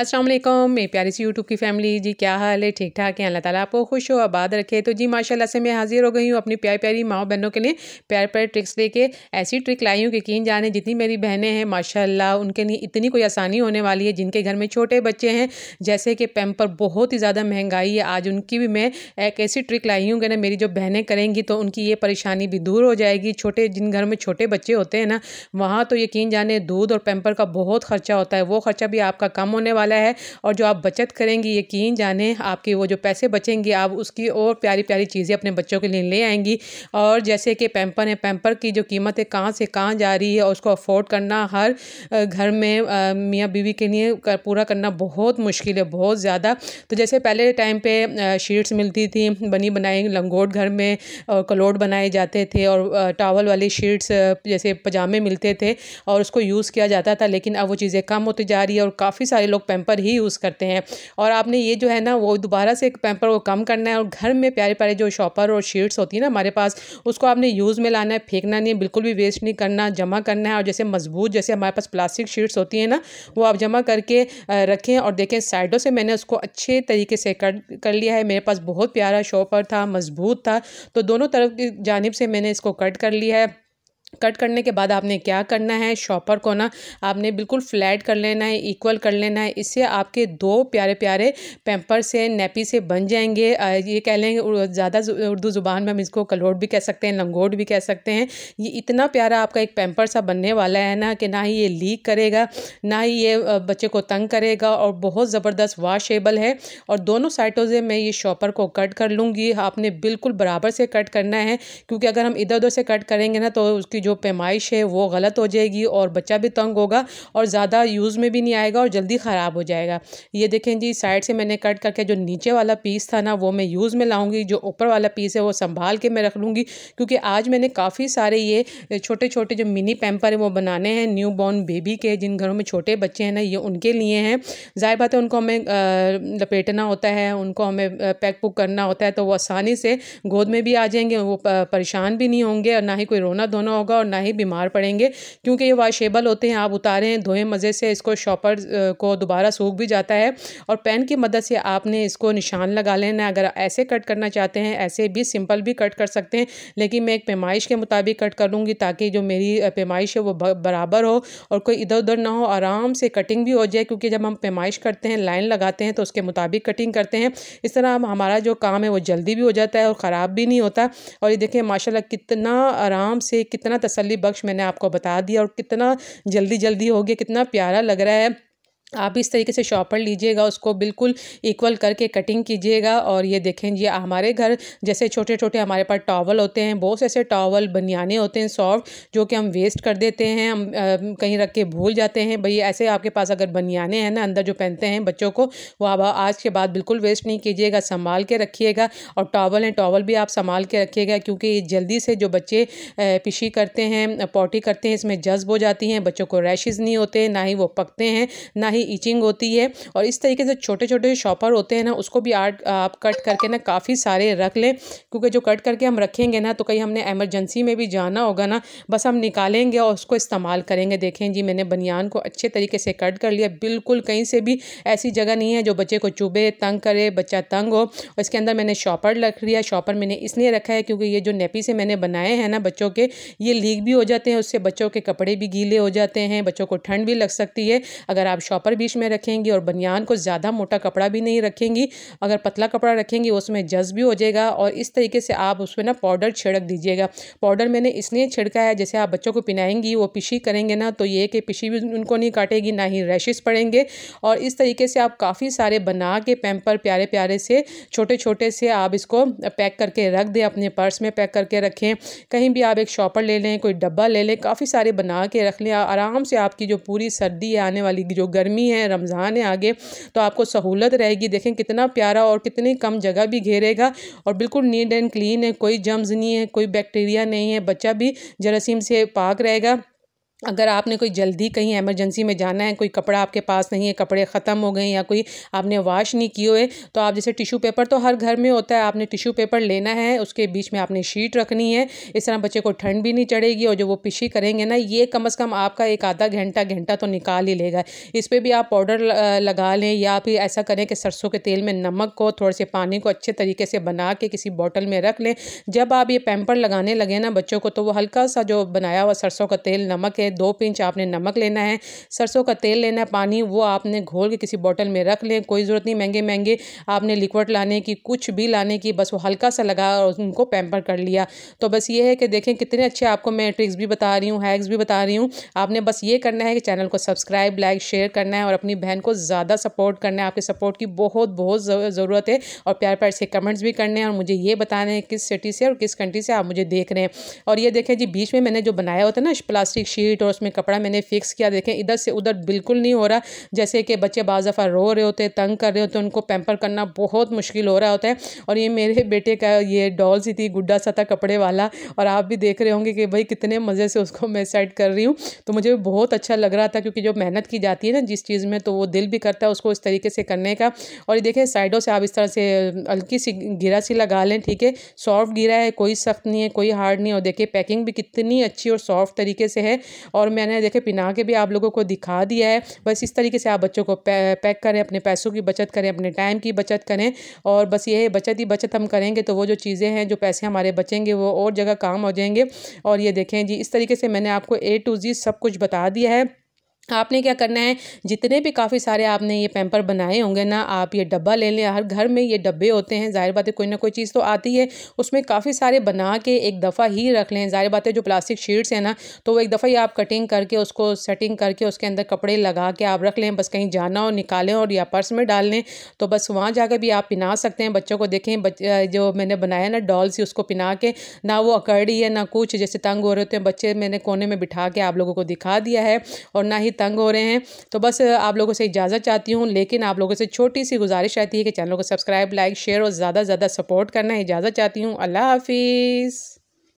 असलम मेरी प्यारी सी यूट्यूब की फैमिली जी क्या हाल है ठीक ठाक है अल्लाह ताला आपको खुश हो आबाद रखे तो जी माशाल्लाह से मैं हाजिर हो गई हूँ अपनी प्यारी प्यारी माओ बहनों के लिए प्यार प्यार ट्रिक्स लेके ऐसी ट्रिक लाई हूँ कि यकीन जाने जितनी मेरी बहनें हैं माशाल्लाह उनके लिए इतनी कोई आसानी होने वाली है जिनके घर में छोटे बच्चे हैं जैसे कि पैम्पर बहुत ही ज़्यादा महंगाई है आज उनकी भी मैं एक ऐसी ट्रिक लाई हूँ कि ना मेरी जो बहनें करेंगी तो उनकी ये परेशानी भी दूर हो जाएगी छोटे जिन घर में छोटे बच्चे होते हैं ना वहाँ तो यकीन जाने दूध और पैम्पर का बहुत खर्चा होता है वो खर्चा भी आपका कम होने वाला वाला है और जो आप बचत करेंगी यकीन जाने आपके वो जो पैसे बचेंगे आप उसकी और प्यारी प्यारी चीज़ें अपने बच्चों के लिए ले आएंगी और जैसे कि पैम्पर है पैम्पर की जो कीमत है कहाँ से कहाँ जा रही है और उसको अफोर्ड करना हर घर में मियाँ बीवी के लिए कर, पूरा करना बहुत मुश्किल है बहुत ज़्यादा तो जैसे पहले टाइम पर शीट्स मिलती थी बनी बनाई लंगोट घर में और कलोट बनाए जाते थे और टावल वाली शीट्स जैसे पजामे मिलते थे और उसको यूज़ किया जाता था लेकिन अब वो चीज़ें कम होती जा रही है और काफ़ी सारे लोग पैम्पर ही यूज़ करते हैं और आपने ये जो है ना वो दोबारा से पैम्पर को कम करना है और घर में प्यारे प्यारे जो शॉपर और शीट्स होती हैं ना हमारे पास उसको आपने यूज़ में लाना है फेंकना नहीं बिल्कुल भी वेस्ट नहीं करना जमा करना है और जैसे मजबूत जैसे हमारे पास प्लास्टिक शीट्स होती हैं ना वो आप जमा करके रखें और देखें साइडों से मैंने उसको अच्छे तरीके से कर कर लिया है मेरे पास बहुत प्यारा शॉपर था मजबूत था तो दोनों तरफ की जानब से मैंने इसको कट कर लिया है कट करने के बाद आपने क्या करना है शॉपर को ना आपने बिल्कुल फ्लैट कर लेना है इक्वल कर लेना है इससे आपके दो प्यारे प्यारे पेम्पर से नेपी से बन जाएंगे ये कह लेंगे ज़्यादा उर्दू ज़ुबान में हम इसको कलोट भी कह सकते हैं लंगोट भी कह सकते हैं ये इतना प्यारा आपका एक पेम्पर सा बनने वाला है ना कि ना ही ये लीक करेगा ना ही ये बच्चे को तंग करेगा और बहुत ज़बरदस्त वाशेबल है और दोनों साइडों से मैं ये शॉपर को कट कर लूँगी आपने बिल्कुल बराबर से कट करना है क्योंकि अगर हम इधर उधर से कट करेंगे ना तो उसकी उसकी जो पैमाइश है वो गलत हो जाएगी और बच्चा भी तंग होगा और ज़्यादा यूज़ में भी नहीं आएगा और जल्दी ख़राब हो जाएगा ये देखें जी साइड से मैंने कट करके जो नीचे वाला पीस था ना वो मैं यूज़ में लाऊँगी जो ऊपर वाला पीस है वो संभाल के मैं रख लूँगी क्योंकि आज मैंने काफ़ी सारे ये छोटे छोटे जो मिनी पैम्पर हैं वो बनाने हैं न्यू बॉर्न बेबी के जिन घरों में छोटे बच्चे हैं ना ये उनके लिए हैं जाहिर बात है उनको हमें लपेटना होता है उनको हमें पैक पुक करना होता है तो वो आसानी से गोद में भी आ जाएंगे वो परेशान भी नहीं होंगे और ना ही कोई रोना धोना होगा और ना ही बीमार पड़ेंगे क्योंकि ये वाशेबल होते हैं आप उतारें धोएं मज़े से इसको शॉपर को दोबारा सूख भी जाता है और पेन की मदद से आपने इसको निशान लगा लेना अगर ऐसे कट करना चाहते हैं ऐसे भी सिंपल भी कट कर सकते हैं लेकिन मैं एक पैमाइश के मुताबिक कट करूँगी ताकि जो मेरी पैमाइश है वो बराबर हो और कोई इधर उधर ना हो आराम से कटिंग भी हो जाए क्योंकि जब हम पैमाइश करते हैं लाइन लगाते हैं तो उसके मुताबिक कटिंग करते हैं इस तरह हम हमारा जो काम है वो जल्दी भी हो जाता है और ख़राब भी नहीं होता और ये देखें माशाल्लाह कितना आराम से कितना कितना तसली बख्श मैंने आपको बता दिया और कितना जल्दी जल्दी हो गया कितना प्यारा लग रहा है आप इस तरीके से शॉपर लीजिएगा उसको बिल्कुल इक्वल करके कटिंग कीजिएगा और ये देखें ये हमारे घर जैसे छोटे छोटे हमारे पास टॉवल होते हैं बहुत से ऐसे टॉवल बनियाने होते हैं सॉफ्ट जो कि हम वेस्ट कर देते हैं हम आ, कहीं रख के भूल जाते हैं भई ऐसे आपके पास अगर बनियाने हैं ना अंदर जो पहनते हैं बच्चों को वो आप आज के बाद बिल्कुल वेस्ट नहीं कीजिएगा संभाल के रखिएगा और टॉवल हैं टॉवल भी आप संभाल के रखिएगा क्योंकि जल्दी से जो बच्चे पिशी करते हैं पोटी करते हैं इसमें जज्ब हो जाती हैं बच्चों को रैशेज़ नहीं होते ना ही वो पकते हैं ना ही ही ईचिंग होती है और इस तरीके से छोटे छोटे शॉपर होते हैं ना उसको भी आर्ट आप कट करके ना काफ़ी सारे रख लें क्योंकि जो कट करके हम रखेंगे ना तो कहीं हमने एमरजेंसी में भी जाना होगा ना बस हम निकालेंगे और उसको इस्तेमाल करेंगे देखें जी मैंने बनियान को अच्छे तरीके से कट कर लिया बिल्कुल कहीं से भी ऐसी जगह नहीं है जो बच्चे को चुभे तंग करे बच्चा तंग हो और इसके अंदर मैंने शॉपर रख लिया शॉपर मैंने इसलिए रखा है क्योंकि ये जो नेपी से मैंने बनाए हैं ना बच्चों के ये लीक भी हो जाते हैं उससे बच्चों के कपड़े भी गीले हो जाते हैं बच्चों को ठंड भी लग सकती है अगर आप शॉपर अपर बीच में रखेंगी और बनियान को ज़्यादा मोटा कपड़ा भी नहीं रखेंगी अगर पतला कपड़ा रखेंगी उसमें जज भी हो जाएगा और इस तरीके से आप उसमें ना पाउडर छिड़क दीजिएगा पाउडर मैंने इसलिए छिड़का है जैसे आप बच्चों को पिनाएंगी वो पिशी करेंगे ना तो ये कि पिशी भी उनको नहीं काटेगी ना ही रैशेस पड़ेंगे और इस तरीके से आप काफ़ी सारे बना के पैम्पर प्यारे प्यारे से छोटे छोटे से आप इसको पैक करके रख दें अपने पर्स में पैक करके रखें कहीं भी आप एक शॉपर ले लें कोई डब्बा ले लें काफ़ी सारे बना के रख लें आराम से आपकी जो पूरी सर्दी आने वाली जो गर्मी गर्मी है रमज़ान है आगे तो आपको सहूलत रहेगी देखें कितना प्यारा और कितनी कम जगह भी घेरेगा और बिल्कुल नीट एंड क्लीन है कोई जम्स नहीं है कोई बैक्टीरिया नहीं है बच्चा भी जरासीम से पाक रहेगा अगर आपने कोई जल्दी कहीं एमरजेंसी में जाना है कोई कपड़ा आपके पास नहीं है कपड़े ख़त्म हो गए या कोई आपने वॉश नहीं किए हुए तो आप जैसे टिशू पेपर तो हर घर में होता है आपने टिशू पेपर लेना है उसके बीच में आपने शीट रखनी है इस तरह बच्चे को ठंड भी नहीं चढ़ेगी और जो वो पिशी करेंगे ना ये कम अज़ कम आपका एक आधा घंटा घंटा तो निकाल ही लेगा इस पर भी आप पाउडर लगा लें या फिर ऐसा करें कि सरसों के तेल में नमक को थोड़े से पानी को अच्छे तरीके से बना के किसी बॉटल में रख लें जब आप ये पैम्पर लगाने लगे ना बच्चों को तो वो हल्का सा जो बनाया हुआ सरसों का तेल नमक है है दो पिंच आपने नमक लेना है सरसों का तेल लेना है पानी वो आपने घोल के किसी बॉटल में रख लें कोई ज़रूरत नहीं महंगे महंगे आपने लिक्विड लाने की कुछ भी लाने की बस वो हल्का सा लगा और उनको पैम्पर कर लिया तो बस ये है कि देखें कितने अच्छे आपको मैं ट्रिक्स भी बता रही हूँ हैक्स भी बता रही हूँ आपने बस ये करना है कि चैनल को सब्सक्राइब लाइक शेयर करना है और अपनी बहन को ज़्यादा सपोर्ट करना है आपके सपोर्ट की बहुत बहुत ज़रूरत है और प्यार प्यार से कमेंट्स भी करने हैं और मुझे ये बताने हैं किस सिटी से और किस कंट्री से आप मुझे देख रहे हैं और ये देखें जी बीच में मैंने जो बनाया होता है ना प्लास्टिक शीट और उसमें कपड़ा मैंने फिक्स किया देखें इधर से उधर बिल्कुल नहीं हो रहा जैसे कि बच्चे बाज़ दफ़ा रो रहे होते तंग कर रहे होते उनको पैम्पर करना बहुत मुश्किल हो रहा होता है और ये मेरे बेटे का ये डॉल सी थी गुड्डा सा था कपड़े वाला और आप भी देख रहे होंगे कि भाई कितने मज़े से उसको मैं सेट कर रही हूँ तो मुझे बहुत अच्छा लग रहा था क्योंकि जो मेहनत की जाती है ना जिस चीज़ में तो वो दिल भी करता है उसको इस तरीके से करने का और ये देखें साइडों से आप इस तरह से हल्की सी गिरा सी लगा लें ठीक है सॉफ्ट गिरा है कोई सख्त नहीं है कोई हार्ड नहीं है और देखिए पैकिंग भी कितनी अच्छी और सॉफ्ट तरीके से है और मैंने देखे पिना के भी आप लोगों को दिखा दिया है बस इस तरीके से आप बच्चों को पैक करें अपने पैसों की बचत करें अपने टाइम की बचत करें और बस ये बचत ही बचत हम करेंगे तो वो जो चीज़ें हैं जो पैसे हमारे बचेंगे वो और जगह काम हो जाएंगे और ये देखें जी इस तरीके से मैंने आपको ए टू जी सब कुछ बता दिया है आपने क्या करना है जितने भी काफ़ी सारे आपने ये पैम्पर बनाए होंगे ना आप ये डब्बा ले लें हर घर में ये डब्बे होते हैं ज़ाहिर बात है कोई ना कोई चीज़ तो आती है उसमें काफ़ी सारे बना के एक दफ़ा ही रख लें ज़ाहिर बात है जो प्लास्टिक शीट्स हैं ना तो वो एक दफ़ा ही आप कटिंग करके उसको सेटिंग करके उसके अंदर कपड़े लगा के आप रख लें बस कहीं जाना हो निकालें और या पर्स में डाल लें तो बस वहाँ जाकर भी आप पिना सकते हैं बच्चों को देखें जो मैंने बनाया ना डॉल सी उसको पिना के ना वो अकड़ी है ना कुछ जैसे तंग हो रहे होते हैं बच्चे मैंने कोने में बिठा के आप लोगों को दिखा दिया है और ना ही तंग हो रहे हैं तो बस आप लोगों से इजाज़त चाहती हूँ लेकिन आप लोगों से छोटी सी गुजारिश रहती है कि चैनल को सब्सक्राइब लाइक शेयर और ज़्यादा से ज़्यादा सपोर्ट करना इजाज़त चाहती हूँ अल्लाह हाफिज़